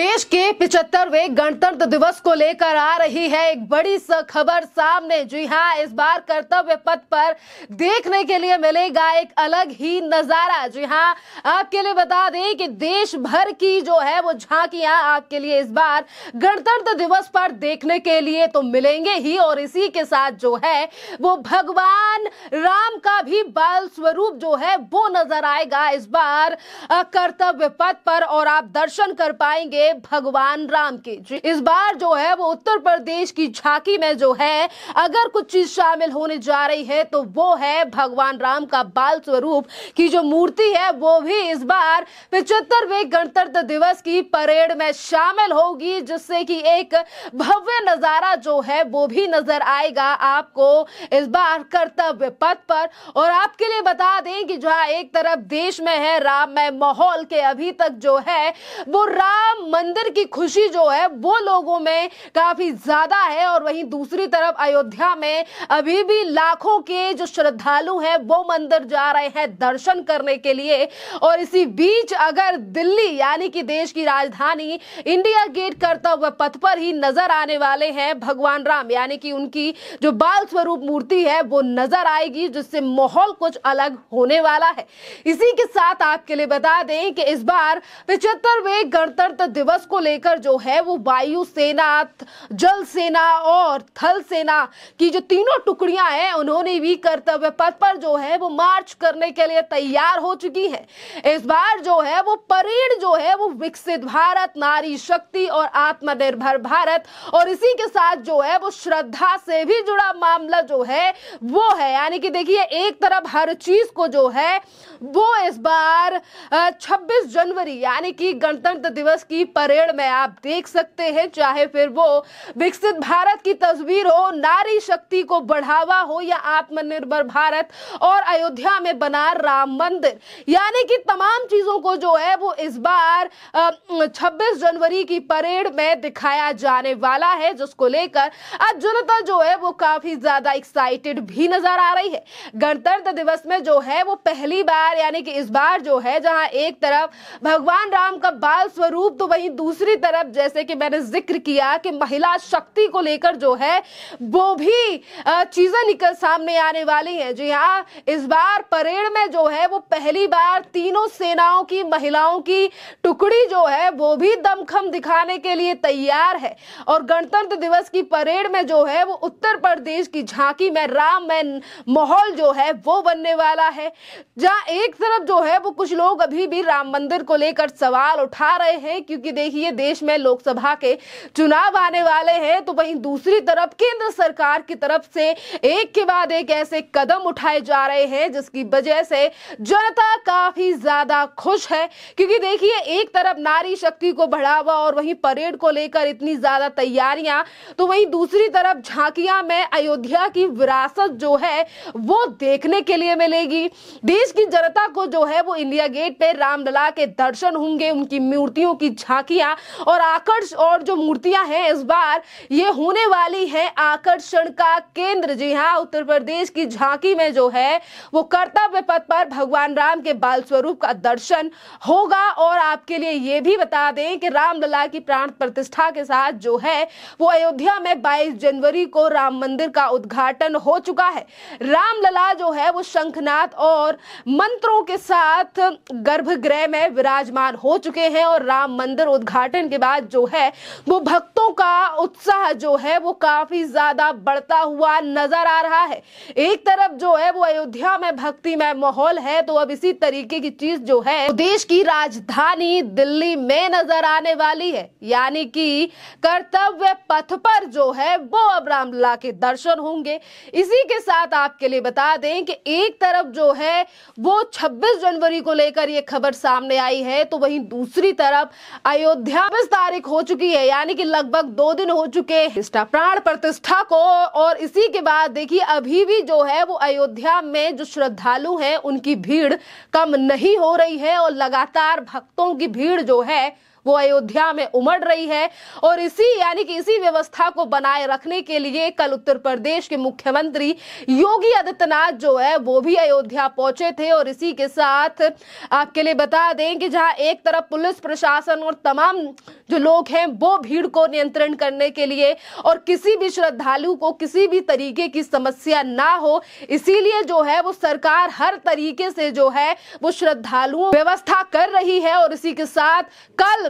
देश के पिछहत्तरवे गणतंत्र दिवस को लेकर आ रही है एक बड़ी सा खबर सामने जी हाँ इस बार कर्तव्य पथ पर देखने के लिए मिलेगा एक अलग ही नजारा जी हाँ आपके लिए बता दें कि देश भर की जो है वो झांकियां आपके लिए इस बार गणतंत्र दिवस पर देखने के लिए तो मिलेंगे ही और इसी के साथ जो है वो भगवान राम का भी बाल स्वरूप जो है वो नजर आएगा इस बार कर्तव्य पथ पर और आप दर्शन कर पाएंगे भगवान राम के इस बार जो है वो उत्तर प्रदेश की झांकी में जो है अगर कुछ चीज शामिल होने जा रही है तो वो है भगवान राम का बाल स्वरूप की जो मूर्ति है वो भी इस बार पिछहत्तरवे गणतंत्र दिवस की परेड में शामिल होगी जिससे कि एक भव्य नजारा जो है वो भी नजर आएगा आपको इस बार कर्तव्य पथ पर और आपके लिए बता दें कि जहां एक तरफ देश में है राम में माहौल के अभी तक जो है वो राम मंदिर की खुशी जो है वो लोगों में काफी ज्यादा है और वहीं दूसरी तरफ अयोध्या में अभी भी लाखों के जो श्रद्धालु हैं वो मंदिर जा रहे हैं दर्शन करने के लिए और इसी बीच अगर दिल्ली यानी कि देश की राजधानी इंडिया गेट करता हुआ पथ पर ही नजर आने वाले हैं भगवान राम यानी कि उनकी जो बाल स्वरूप मूर्ति है वो नजर आएगी जिससे माहौल कुछ अलग होने वाला है इसी के साथ आपके लिए बता दें कि इस बार पिछहत्तरवे गणतंत्र दिवस को लेकर जो है वो वायुसेना जल सेना और थल सेना की जो तीनों टुकड़ियां हैं उन्होंने भी कर्तव्य पथ पर जो है वो मार्च करने के लिए तैयार हो चुकी है इस बार जो है वो परेड जो है वो विकसित भारत नारी शक्ति और आत्मनिर्भर भारत और इसी के साथ जो है वो श्रद्धा से भी जुड़ा मामला जो है वो है यानी कि देखिए एक तरफ हर चीज को जो है वो इस बार 26 जनवरी यानी कि गणतंत्र दिवस की परेड में आप देख सकते हैं चाहे फिर वो विकसित भारत की तस्वीर हो नारी शक्ति को बढ़ावा हो या आत्मनिर्भर भारत और अयोध्या में बना राम मंदिर यानी कि तमाम चीजों को जो है वो इस बार छब्बीस जनवरी की परेड में दिखाया जाने वाला है जिसको लेकर आज जनता जो है वो काफी ज्यादा एक्साइटेड भी नजर आ रही है गणतंत्र दिवस में जो है वो पहली बार यानी कि इस बार जो है जहां एक तरफ भगवान राम का बाल स्वरूप तो वही वहीं दूसरी तरफ जैसे कि मैंने जिक्र किया कि महिला शक्ति को लेकर जो है वो भी चीजें निकल सामने आने वाली हैं जी हाँ इस बार परेड में जो है वो पहली बार तीनों सेनाओं की महिलाओं की टुकड़ी जो है वो भी दमखम दिखाने के लिए तैयार है और गणतंत्र दिवस की परेड में जो है वो उत्तर प्रदेश की झांकी में राम में माहौल जो है वो बनने वाला है जहां एक तरफ जो है वो कुछ लोग अभी भी राम मंदिर को लेकर सवाल उठा रहे हैं क्योंकि क्योंकि देखिए देश में लोकसभा के चुनाव आने वाले हैं तो वहीं दूसरी तरफ केंद्र सरकार की तरफ से एक के बाद एक ऐसे कदम उठाए जा रहे हैं जिसकी वजह से जनता काफी ज्यादा खुश है क्योंकि देखिए एक तरफ नारी शक्ति को बढ़ावा और वहीं परेड को लेकर इतनी ज्यादा तैयारियां तो वहीं दूसरी तरफ झांकियां में अयोध्या की विरासत जो है वो देखने के लिए मिलेगी देश की जनता को जो है वो इंडिया गेट पे रामलला के दर्शन होंगे उनकी मूर्तियों की झांकी झांकियां और आकर्ष और जो मूर्तियां हैं इस बार ये होने वाली है आकर्षण का केंद्र जी हाँ उत्तर प्रदेश की झांकी में जो है वो कर्तव्य पथ पर भगवान राम के बाल स्वरूप का दर्शन होगा और आपके लिए ये भी बता दें कि रामलला की प्राण प्रतिष्ठा के साथ जो है वो अयोध्या में 22 जनवरी को राम मंदिर का उद्घाटन हो चुका है रामलला जो है वो शंखनाथ और मंत्रों के साथ गर्भगृह में विराजमान हो चुके हैं और राम मंदिर उद्घाटन के बाद जो है वो भक्तों का उत्साह जो है वो काफी ज्यादा बढ़ता हुआ नजर आ रहा है एक तरफ जो है वो अयोध्या में भक्तिमय माहौल है तो अब इसी तरीके की चीज जो है देश की राजधानी दिल्ली में नजर आने वाली है यानी कि कर्तव्य पथ पर जो है वो अब रामला के दर्शन होंगे इसी के साथ आपके लिए बता दें कि एक तरफ जो है वो 26 जनवरी को लेकर ये खबर सामने आई है तो वहीं दूसरी तरफ आई अयोध्या बीस तारीख हो चुकी है यानी कि लगभग दो दिन हो चुके निष्ठा प्राण प्रतिष्ठा को और इसी के बाद देखिए अभी भी जो है वो अयोध्या में जो श्रद्धालु हैं उनकी भीड़ कम नहीं हो रही है और लगातार भक्तों की भीड़ जो है वो अयोध्या में उमड़ रही है और इसी यानी कि इसी व्यवस्था को बनाए रखने के लिए कल उत्तर प्रदेश के मुख्यमंत्री योगी आदित्यनाथ जो है वो भी अयोध्या पहुंचे थे और इसी के साथ आपके लिए बता दें कि जहां एक तरफ पुलिस प्रशासन और तमाम जो लोग हैं वो भीड़ को नियंत्रण करने के लिए और किसी भी श्रद्धालु को किसी भी तरीके की समस्या ना हो इसीलिए जो है वो सरकार हर तरीके से जो है वो श्रद्धालुओं व्यवस्था कर रही है और इसी के साथ कल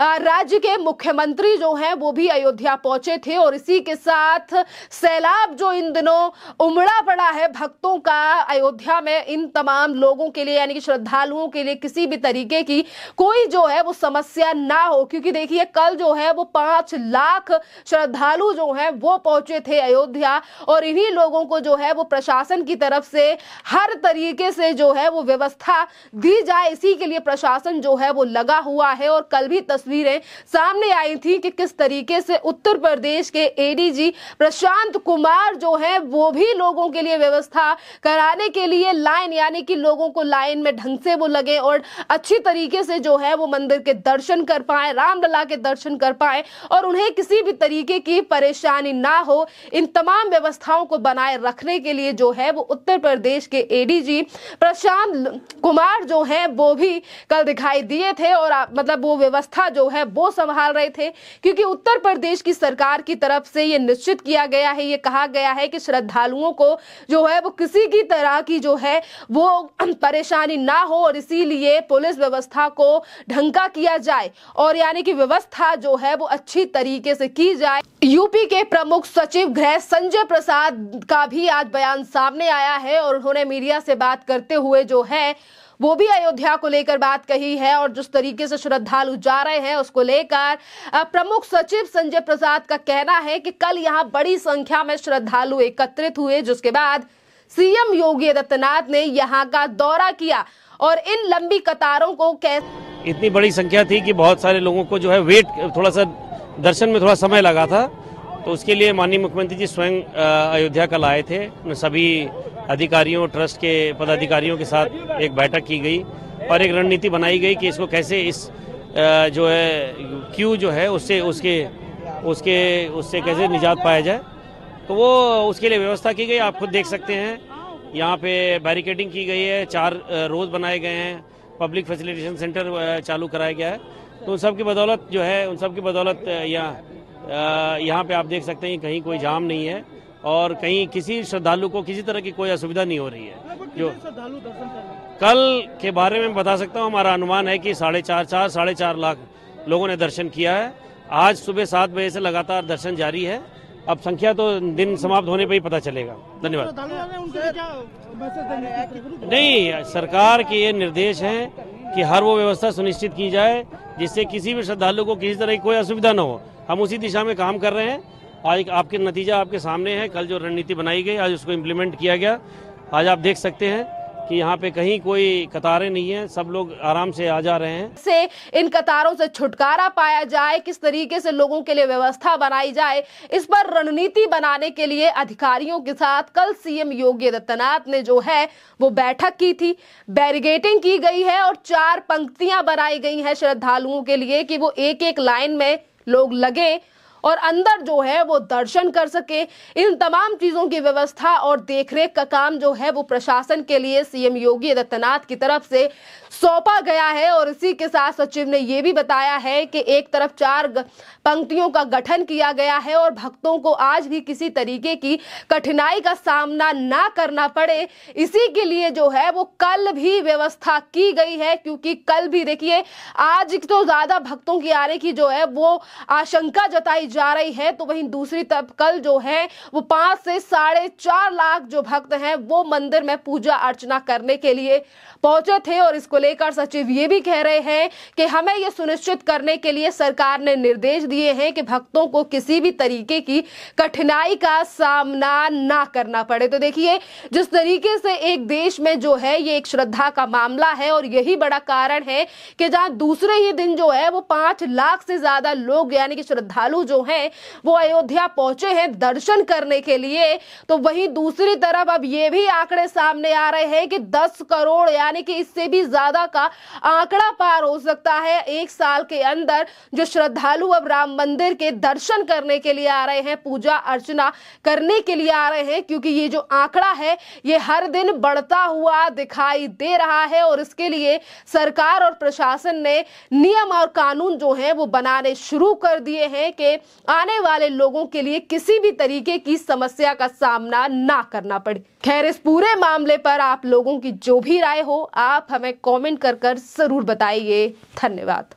राज्य के मुख्यमंत्री जो हैं वो भी अयोध्या पहुंचे थे और इसी के साथ सैलाब जो इन दिनों उमड़ा पड़ा है भक्तों का अयोध्या में इन तमाम लोगों के लिए यानी कि श्रद्धालुओं के लिए किसी भी तरीके की कोई जो है वो समस्या ना हो क्योंकि देखिए कल जो है वो पांच लाख श्रद्धालु जो हैं वो पहुंचे थे अयोध्या और इन्हीं लोगों को जो है वो प्रशासन की तरफ से हर तरीके से जो है वो व्यवस्था दी जाए इसी के लिए प्रशासन जो है वो लगा हुआ है और कल भी तस्वीरें सामने आई थी कि किस तरीके से उत्तर प्रदेश के एडीजी प्रशांत कुमार जो है वो भी लोगों के लिए व्यवस्था कराने के लिए लाइन यानी कि लोगों को लाइन में ढंग से वो लगे और अच्छी तरीके से जो है वो मंदिर के दर्शन कर पाए रामलला के दर्शन कर पाए और उन्हें किसी भी तरीके की परेशानी ना हो इन तमाम व्यवस्थाओं को बनाए रखने के लिए जो है वो उत्तर प्रदेश के एडीजी प्रशांत कुमार जो है वो भी कल दिखाई दिए थे और मतलब वो व्यवस्था जो है वो संभाल रहे थे क्योंकि उत्तर प्रदेश की सरकार की तरफ से ये निश्चित किया गया है ये कहा गया है कि श्रद्धालुओं को जो है वो किसी की तरह की जो है वो परेशानी ना हो और इसीलिए पुलिस व्यवस्था को ढंका किया जाए और यानी कि व्यवस्था जो है वो अच्छी तरीके से की जाए यूपी के प्रमुख सचिव गृह संजय प्रसाद का भी आज बयान सामने आया है और उन्होंने मीडिया से बात करते हुए जो है वो भी अयोध्या को लेकर बात कही है और जिस तरीके से श्रद्धालु जा रहे हैं उसको लेकर प्रमुख सचिव संजय प्रसाद का कहना है कि कल यहाँ बड़ी संख्या में श्रद्धालु एकत्रित हुए जिसके बाद सीएम योगी आदित्यनाथ ने यहाँ का दौरा किया और इन लंबी कतारों को कैसे इतनी बड़ी संख्या थी कि बहुत सारे लोगों को जो है वेट थोड़ा सा दर्शन में थोड़ा समय लगा था तो उसके लिए माननीय मुख्यमंत्री जी स्वयं अयोध्या कल आए थे सभी अधिकारियों ट्रस्ट के पदाधिकारियों के साथ एक बैठक की गई और एक रणनीति बनाई गई कि इसको कैसे इस जो है क्यू जो है उससे उसके उसके उससे कैसे निजात पाया जाए तो वो उसके लिए व्यवस्था की गई आप खुद देख सकते हैं यहाँ पे बैरिकेडिंग की गई है चार रोज बनाए गए हैं पब्लिक फैसिलिटेशन सेंटर चालू कराया गया है तो उन सब की बदौलत जो है उन सब की बदौलत यहाँ यहाँ पे आप देख सकते हैं कहीं कोई जाम नहीं है और कहीं किसी श्रद्धालु को किसी तरह की कोई असुविधा नहीं हो रही है जो कल के बारे में बता सकता हूँ हमारा अनुमान है कि साढ़े चार चार साढ़े चार लाख लोगों ने दर्शन किया है आज सुबह सात बजे से लगातार दर्शन जारी है अब संख्या तो दिन समाप्त होने पर ही पता चलेगा धन्यवाद तो नहीं सरकार के ये निर्देश है कि हर वो व्यवस्था सुनिश्चित की जाए जिससे किसी भी श्रद्धालु को किसी तरह की कोई असुविधा न हो हम उसी दिशा में काम कर रहे हैं आज आपके नतीजा आपके सामने है कल जो रणनीति बनाई गई आज उसको इम्प्लीमेंट किया गया आज आप देख सकते हैं कि यहाँ पे कहीं कोई कतारें नहीं है सब लोग आराम से आ जा रहे हैं से इन कतारों से छुटकारा पाया जाए किस तरीके से लोगों के लिए व्यवस्था बनाई जाए इस पर रणनीति बनाने के लिए अधिकारियों के साथ कल सीएम योगी आदित्यनाथ ने जो है वो बैठक की थी बैरिगेटिंग की गई है और चार पंक्तियां बनाई गई हैं श्रद्धालुओं के लिए कि वो एक एक लाइन में लोग लगे और अंदर जो है वो दर्शन कर सके इन तमाम चीज़ों की व्यवस्था और देखरेख का काम जो है वो प्रशासन के लिए सीएम योगी आदित्यनाथ की तरफ से सौंपा गया है और इसी के साथ सचिव ने ये भी बताया है कि एक तरफ चार पंक्तियों का गठन किया गया है और भक्तों को आज भी किसी तरीके की कठिनाई का सामना ना करना पड़े इसी के लिए जो है वो कल भी व्यवस्था की गई है क्योंकि कल भी देखिए आज तो ज़्यादा भक्तों की आने की जो है वो आशंका जताई जा रही है तो वहीं दूसरी तरफ कल जो है वो पांच से साढ़े चार लाख जो भक्त हैं वो मंदिर में पूजा अर्चना करने के लिए पहुंचे थे और इसको लेकर सचिव ये भी कह रहे हैं कि हमें ये सुनिश्चित करने के लिए सरकार ने निर्देश दिए हैं कि भक्तों को किसी भी तरीके की कठिनाई का सामना ना करना पड़े तो देखिए जिस तरीके से एक देश में जो है ये एक श्रद्धा का मामला है और यही बड़ा कारण है कि जहां दूसरे ही दिन जो है वो पांच लाख से ज्यादा लोग यानी कि श्रद्धालु जो हैं वो अयोध्या पहुंचे हैं दर्शन करने के लिए तो वहीं दूसरी तरफ अब ये भी आंकड़े सामने आ रहे हैं कि 10 करोड़ यानी कि इससे भी ज्यादा का आंकड़ा पार हो सकता है एक साल के अंदर जो श्रद्धालु अब राम मंदिर के दर्शन करने के लिए आ रहे हैं पूजा अर्चना करने के लिए आ रहे हैं क्योंकि ये जो आंकड़ा है ये हर दिन बढ़ता हुआ दिखाई दे रहा है और इसके लिए सरकार और प्रशासन ने नियम और कानून जो है वो बनाने शुरू कर दिए हैं कि आने वाले लोगों के लिए किसी भी तरीके की समस्या का सामना ना करना पड़े खैर इस पूरे मामले पर आप लोगों की जो भी राय हो आप हमें कमेंट कर कर जरूर बताइए धन्यवाद